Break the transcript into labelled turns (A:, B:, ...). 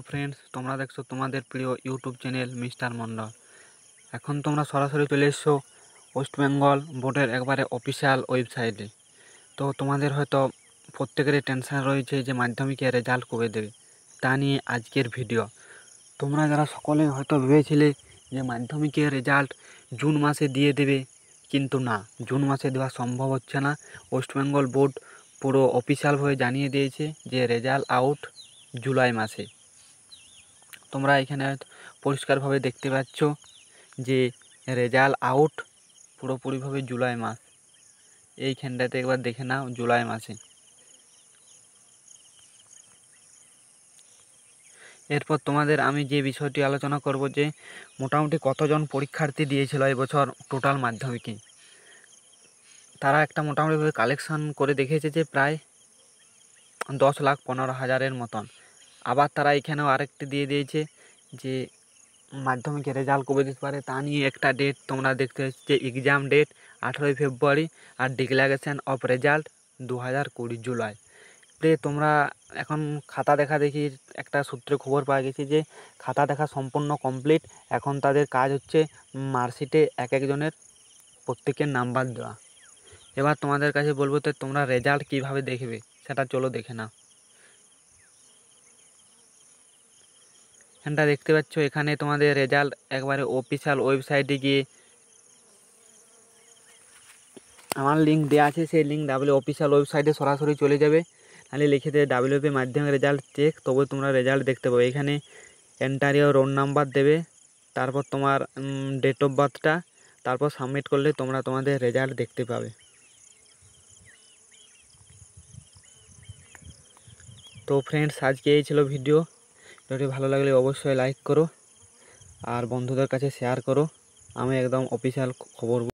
A: তো ফ্রেন্ডস তোমরা দেখছো তোমাদের প্রিয় ইউটিউব চ্যানেল মিস্টার মন্ডল এখন তোমরা সরাসরি চলে এসছো ওয়েস্টবেঙ্গল বোর্ডের একবারে অফিসিয়াল ওয়েবসাইটে তো তোমাদের হয়তো প্রত্যেকেরই টেনশান রয়েছে যে মাধ্যমিকে রেজাল্ট কবে দেবে তা নিয়ে আজকের ভিডিও তোমরা যারা সকলে হয়তো ভেবেছিলে যে মাধ্যমিকের রেজাল্ট জুন মাসে দিয়ে দেবে কিন্তু না জুন মাসে দেওয়া সম্ভব হচ্ছে না ওয়েস্টবেঙ্গল বোর্ড পুরো অফিসিয়ালভাবে জানিয়ে দিয়েছে যে রেজাল্ট আউট জুলাই মাসে তোমরা এখানে পরিষ্কারভাবে দেখতে পাচ্ছ যে রেজাল্ট আউট পুরোপুরিভাবে জুলাই মাস এইখানটাতে একবার দেখে নাও জুলাই মাসে এরপর তোমাদের আমি যে বিষয়টি আলোচনা করব যে মোটামুটি কতজন পরীক্ষার্থী দিয়েছিল এবছর টোটাল মাধ্যমিকে তারা একটা মোটামুটিভাবে কালেকশন করে দেখেছে যে প্রায় দশ লাখ পনেরো হাজারের মতন আবার তারা এখানেও আরেকটি দিয়ে দিয়েছে যে মাধ্যমিকের রেজাল্ট কবে দিতে পারে তা নিয়ে একটা ডেট তোমরা দেখতে পাচ্ছ যে এক্সাম ডেট আঠেরোই ফেব্রুয়ারি আর ডিক্লারেশান অফ রেজাল্ট দু হাজার কুড়ি জুলাই রে তোমরা এখন খাতা দেখা দেখি একটা সূত্রে খবর পাওয়া গেছে যে খাতা দেখা সম্পূর্ণ কমপ্লিট এখন তাদের কাজ হচ্ছে মার্কশিটে এক একজনের প্রত্যেকের নাম্বার দেওয়া এবার তোমাদের কাছে বলবো তো তোমরা রেজাল্ট কিভাবে দেখবে সেটা চলো দেখে না এখানটা দেখতে পাচ্ছ এখানে তোমাদের রেজাল্ট একবারে অফিসিয়াল ওয়েবসাইটে গিয়ে আমার লিঙ্ক দেওয়া আছে সেই লিঙ্ক ডাব্লিউ অফিসিয়াল ওয়েবসাইটে সরাসরি চলে যাবে তাহলে লিখে দেবে ডাব্লিউপি মাধ্যমে রেজাল্ট চেক তবে তোমরা রেজাল্ট দেখতে পাবে এখানে এন্টারিও রোল নাম্বার দেবে তারপর তোমার ডেট অফ বার্থটা তারপর সাবমিট করলে তোমরা তোমাদের রেজাল্ট দেখতে পাবে তো ফ্রেন্ডস আজকে এই ছিল ভিডিও ভিডিওটি ভালো লাগলে অবশ্যই লাইক করো আর বন্ধুদের কাছে শেয়ার করো আমি একদম অফিসিয়াল খবর